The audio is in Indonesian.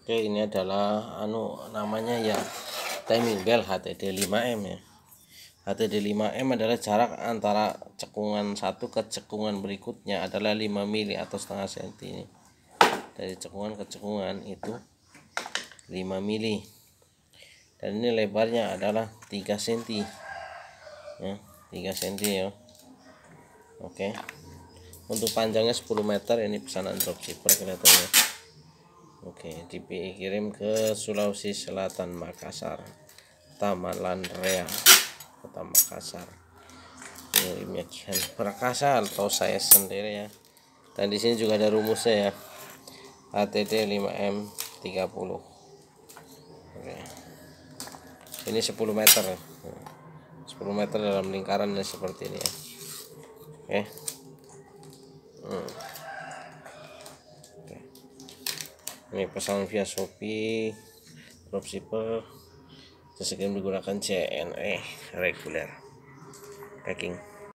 oke ini adalah anu namanya ya timing bell HTD 5M ya HTD 5M adalah jarak antara cekungan satu ke cekungan berikutnya adalah 5 mili atau setengah senti ini dari cekungan ke cekungan itu 5 mili dan ini lebarnya adalah 3 senti ya, 3 senti ya oke untuk panjangnya 10 meter ini pesanan dropshipper kelihatannya Oke, DPI kirim ke Sulawesi Selatan Makassar. Taman Landrea, Kota Makassar. Kirimnya Kian perkasa atau saya sendiri ya. Dan di sini juga ada rumusnya ya. ATD 5M 30. Oke. Ini 10 meter. 10 ya. meter dalam lingkaran seperti ini ya. Oke. Hmm. ini pesan via Shopee dropshipper jasa digunakan menggunakan CNE reguler packing